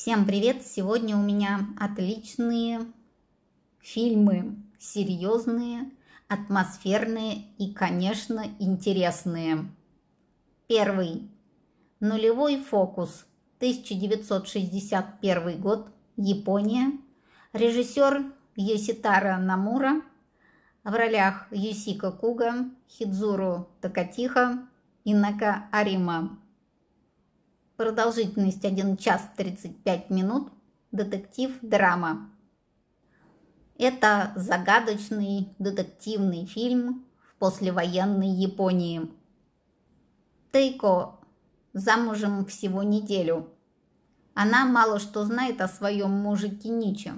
Всем привет! Сегодня у меня отличные фильмы, серьезные, атмосферные и, конечно, интересные. Первый. Нулевой фокус. 1961 год. Япония. Режиссер Йоситара Намура. В ролях Юсика Куга, Хидзуру Такатиха, Инака Арима. Продолжительность 1 час 35 минут. Детектив драма. Это загадочный детективный фильм в послевоенной Японии. Тейко замужем всего неделю. Она мало что знает о своем муже Киниче.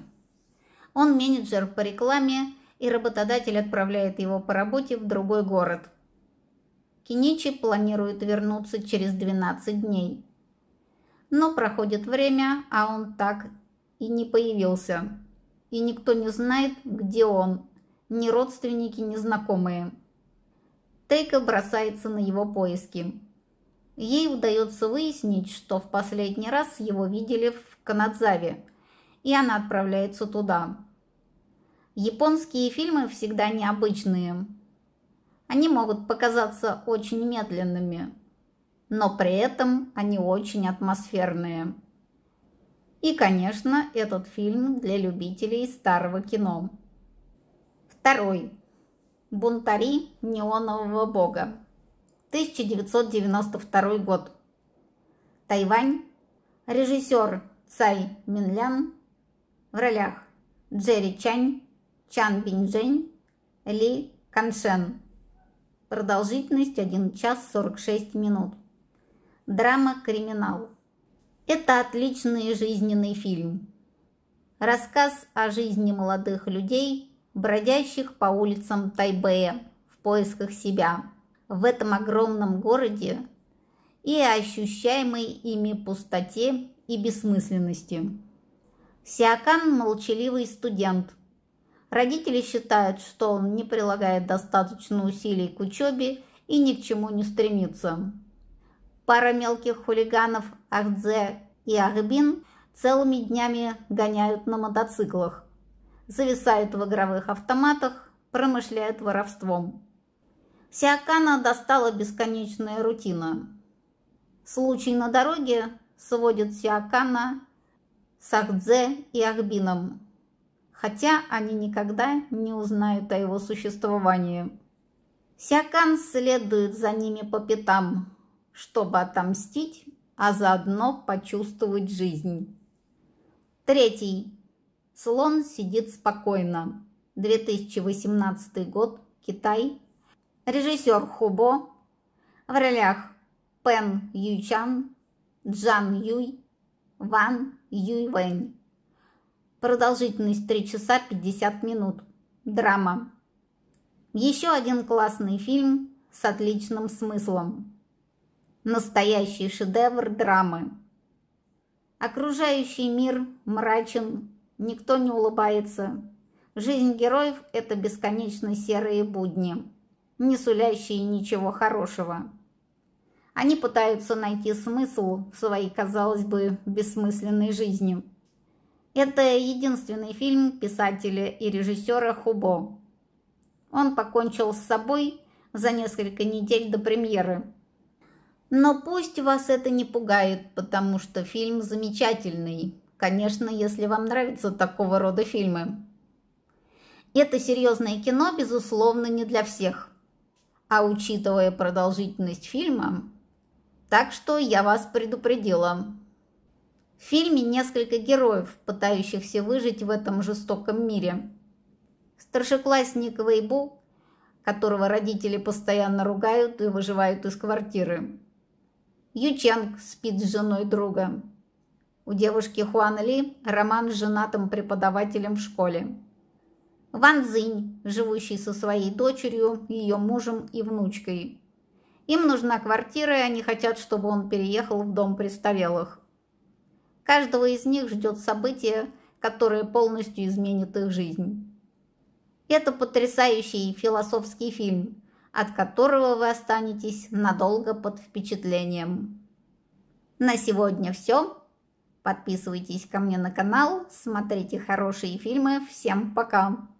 Он менеджер по рекламе, и работодатель отправляет его по работе в другой город. Киничи планирует вернуться через 12 дней – но проходит время, а он так и не появился. И никто не знает, где он. Ни родственники, ни знакомые. Тейка бросается на его поиски. Ей удается выяснить, что в последний раз его видели в Канадзаве, и она отправляется туда. Японские фильмы всегда необычные. Они могут показаться очень медленными, но при этом они очень атмосферные. И, конечно, этот фильм для любителей старого кино. Второй. Бунтари неонового бога. 1992 год. Тайвань. Режиссер Цай Минлян. В ролях Джерри Чань, Чан Бинджень, Ли Каншен. Продолжительность 1 час 46 минут. Драма-криминал. Это отличный жизненный фильм. Рассказ о жизни молодых людей, бродящих по улицам Тайбэя в поисках себя в этом огромном городе и ощущаемой ими пустоте и бессмысленности. Сиакан – молчаливый студент. Родители считают, что он не прилагает достаточно усилий к учебе и ни к чему не стремится. Пара мелких хулиганов Ахдзе и Ахбин целыми днями гоняют на мотоциклах, зависают в игровых автоматах, промышляют воровством. Сиакана достала бесконечная рутина. Случай на дороге сводит Сиакана с Ахдзе и Ахбином, хотя они никогда не узнают о его существовании. Сякан следует за ними по пятам, чтобы отомстить, а заодно почувствовать жизнь. Третий. Слон сидит спокойно. 2018 год. Китай. Режиссер Хубо. В ролях Пен Ючан, Джан Юй, Ван Юйвэнь. Продолжительность 3 часа 50 минут. Драма. Еще один классный фильм с отличным смыслом. Настоящий шедевр драмы. Окружающий мир мрачен, никто не улыбается. Жизнь героев – это бесконечно серые будни, не сулящие ничего хорошего. Они пытаются найти смысл в своей, казалось бы, бессмысленной жизни. Это единственный фильм писателя и режиссера Хубо. Он покончил с собой за несколько недель до премьеры – но пусть вас это не пугает, потому что фильм замечательный. Конечно, если вам нравятся такого рода фильмы. Это серьезное кино, безусловно, не для всех. А учитывая продолжительность фильма... Так что я вас предупредила. В фильме несколько героев, пытающихся выжить в этом жестоком мире. Старшеклассник Вейбу, которого родители постоянно ругают и выживают из квартиры. Юченг спит с женой друга. У девушки Хуан Ли роман с женатым преподавателем в школе. Ван Зинь живущий со своей дочерью, ее мужем и внучкой. Им нужна квартира, и они хотят, чтобы он переехал в дом престарелых. Каждого из них ждет событие, которое полностью изменит их жизнь. Это потрясающий философский фильм, от которого вы останетесь надолго под впечатлением. На сегодня все. Подписывайтесь ко мне на канал, смотрите хорошие фильмы. Всем пока!